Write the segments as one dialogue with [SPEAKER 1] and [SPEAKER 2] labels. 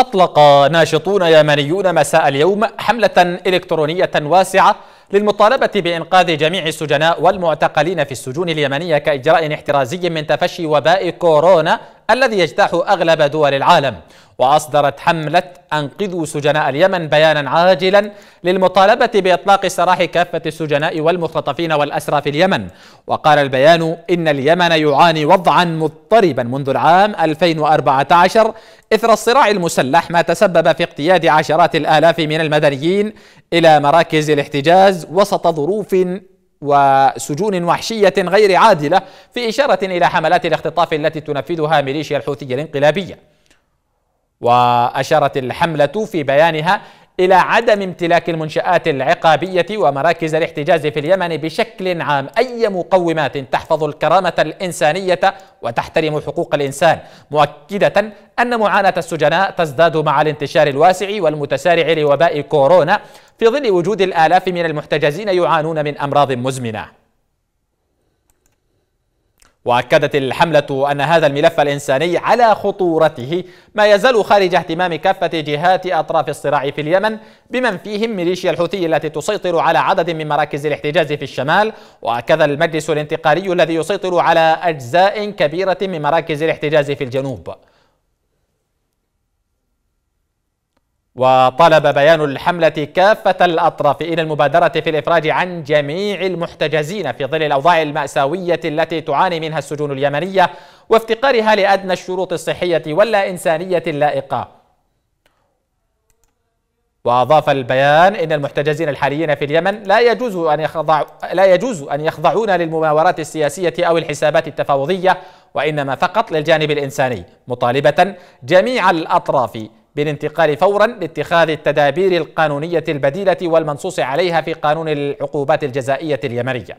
[SPEAKER 1] أطلق ناشطون يمنيون مساء اليوم حملة إلكترونية واسعة للمطالبة بإنقاذ جميع السجناء والمعتقلين في السجون اليمنية كإجراء احترازي من تفشي وباء كورونا الذي يجتاح أغلب دول العالم وأصدرت حملة أنقذوا سجناء اليمن بيانا عاجلا للمطالبة بإطلاق سراح كافة السجناء والمختطفين والأسرى في اليمن وقال البيان إن اليمن يعاني وضعا مضطربا منذ العام 2014 إثر الصراع المسلح ما تسبب في اقتياد عشرات الآلاف من المدنيين إلى مراكز الاحتجاز وسط ظروف وسجون وحشية غير عادلة في إشارة إلى حملات الاختطاف التي تنفذها ميليشيا الحوثية الانقلابية وأشارت الحملة في بيانها إلى عدم امتلاك المنشآت العقابية ومراكز الاحتجاز في اليمن بشكل عام أي مقومات تحفظ الكرامة الإنسانية وتحترم حقوق الإنسان مؤكدة أن معاناة السجناء تزداد مع الانتشار الواسع والمتسارع لوباء كورونا في ظل وجود الآلاف من المحتجزين يعانون من أمراض مزمنة واكدت الحمله ان هذا الملف الانساني على خطورته ما يزال خارج اهتمام كافه جهات اطراف الصراع في اليمن بمن فيهم ميليشيا الحوثي التي تسيطر على عدد من مراكز الاحتجاز في الشمال واكد المجلس الانتقالي الذي يسيطر على اجزاء كبيره من مراكز الاحتجاز في الجنوب وطلب بيان الحملة كافة الأطراف إلى المبادرة في الإفراج عن جميع المحتجزين في ظل الأوضاع المأساوية التي تعاني منها السجون اليمنية وافتقارها لأدنى الشروط الصحية واللا إنسانية اللائقة وأضاف البيان إن المحتجزين الحاليين في اليمن لا يجوز أن يخضع لا يجوز أن يخضعون للمماورات السياسية أو الحسابات التفاوضية وإنما فقط للجانب الإنساني مطالبة جميع الأطراف بالانتقال فورا لاتخاذ التدابير القانونية البديلة والمنصوص عليها في قانون العقوبات الجزائية اليمنية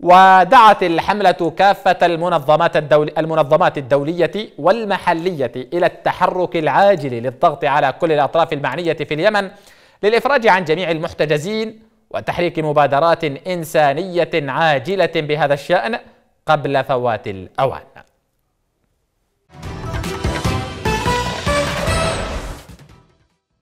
[SPEAKER 1] ودعت الحملة كافة المنظمات, الدول المنظمات الدولية والمحلية إلى التحرك العاجل للضغط على كل الأطراف المعنية في اليمن للإفراج عن جميع المحتجزين وتحريك مبادرات إنسانية عاجلة بهذا الشأن قبل فوات الأوان